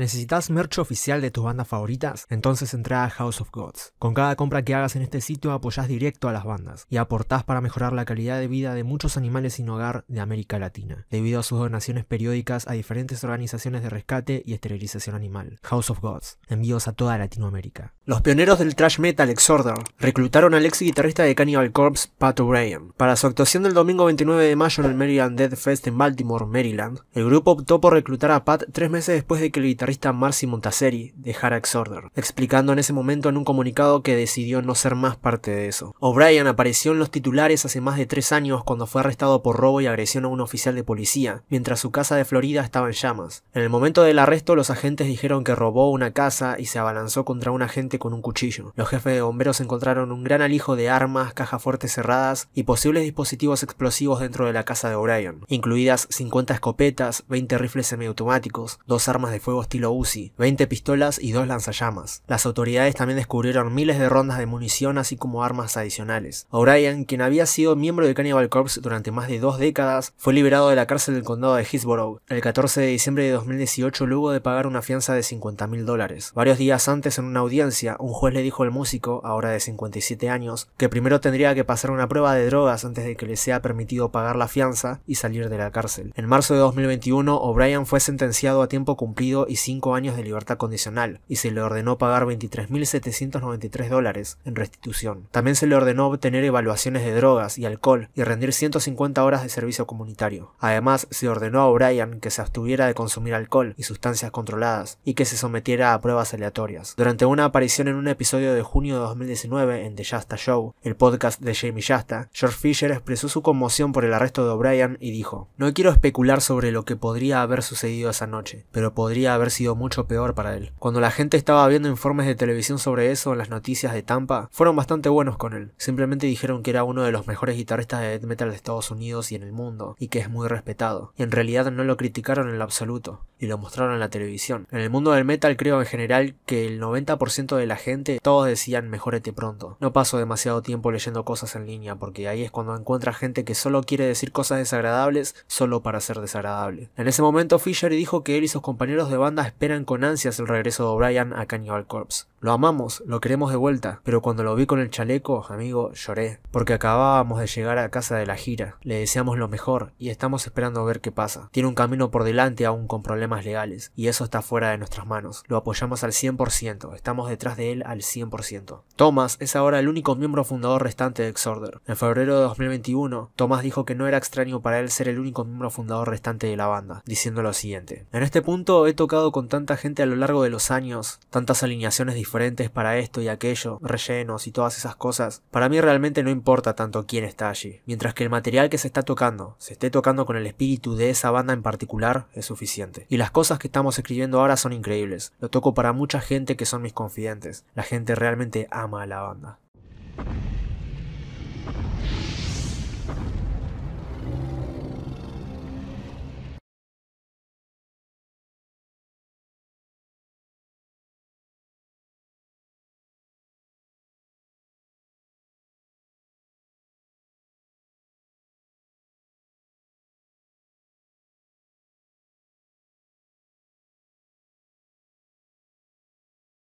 ¿Necesitas merch oficial de tus bandas favoritas? Entonces entra a House of Gods. Con cada compra que hagas en este sitio apoyas directo a las bandas y aportás para mejorar la calidad de vida de muchos animales sin hogar de América Latina, debido a sus donaciones periódicas a diferentes organizaciones de rescate y esterilización animal. House of Gods, envíos a toda Latinoamérica. Los pioneros del trash metal Exorder reclutaron al ex guitarrista de Cannibal Corpse, Pat O'Brien. Para su actuación del domingo 29 de mayo en el Maryland Dead Fest en Baltimore, Maryland, el grupo optó por reclutar a Pat tres meses después de que el guitarrista Marcy Montaseri de Harax Order, explicando en ese momento en un comunicado que decidió no ser más parte de eso. O'Brien apareció en los titulares hace más de tres años cuando fue arrestado por robo y agresión a un oficial de policía, mientras su casa de Florida estaba en llamas. En el momento del arresto, los agentes dijeron que robó una casa y se abalanzó contra un agente con un cuchillo. Los jefes de bomberos encontraron un gran alijo de armas, cajas fuertes cerradas y posibles dispositivos explosivos dentro de la casa de O'Brien, incluidas 50 escopetas, 20 rifles semiautomáticos, dos armas de fuego estilo estilo 20 pistolas y dos lanzallamas. Las autoridades también descubrieron miles de rondas de munición así como armas adicionales. O'Brien, quien había sido miembro de Cannibal Corpse durante más de dos décadas, fue liberado de la cárcel del condado de Hillsborough el 14 de diciembre de 2018 luego de pagar una fianza de 50 mil dólares. Varios días antes en una audiencia, un juez le dijo al músico, ahora de 57 años, que primero tendría que pasar una prueba de drogas antes de que le sea permitido pagar la fianza y salir de la cárcel. En marzo de 2021, O'Brien fue sentenciado a tiempo cumplido y 25 años de libertad condicional y se le ordenó pagar 23.793 dólares en restitución. También se le ordenó obtener evaluaciones de drogas y alcohol y rendir 150 horas de servicio comunitario. Además, se ordenó a O'Brien que se abstuviera de consumir alcohol y sustancias controladas y que se sometiera a pruebas aleatorias. Durante una aparición en un episodio de junio de 2019 en The yasta Show, el podcast de Jamie yasta George Fisher expresó su conmoción por el arresto de O'Brien y dijo: No quiero especular sobre lo que podría haber sucedido esa noche, pero podría haber sido mucho peor para él. Cuando la gente estaba viendo informes de televisión sobre eso en las noticias de Tampa, fueron bastante buenos con él. Simplemente dijeron que era uno de los mejores guitarristas de death metal de Estados Unidos y en el mundo, y que es muy respetado. Y en realidad no lo criticaron en lo absoluto, y lo mostraron en la televisión. En el mundo del metal creo en general que el 90% de la gente todos decían mejorete pronto. No paso demasiado tiempo leyendo cosas en línea porque ahí es cuando encuentras gente que solo quiere decir cosas desagradables solo para ser desagradable. En ese momento Fisher dijo que él y sus compañeros de banda esperan con ansias el regreso de O'Brien a Cannibal Corpse. Lo amamos, lo queremos de vuelta, pero cuando lo vi con el chaleco, amigo, lloré, porque acabábamos de llegar a casa de la gira, le deseamos lo mejor y estamos esperando ver qué pasa. Tiene un camino por delante aún con problemas legales, y eso está fuera de nuestras manos. Lo apoyamos al 100%, estamos detrás de él al 100%. Thomas es ahora el único miembro fundador restante de Exorder. En febrero de 2021, Thomas dijo que no era extraño para él ser el único miembro fundador restante de la banda, diciendo lo siguiente. En este punto he tocado con tanta gente a lo largo de los años, tantas alineaciones diferentes, diferentes para esto y aquello, rellenos y todas esas cosas, para mí realmente no importa tanto quién está allí, mientras que el material que se está tocando se esté tocando con el espíritu de esa banda en particular es suficiente. Y las cosas que estamos escribiendo ahora son increíbles, lo toco para mucha gente que son mis confidentes, la gente realmente ama a la banda.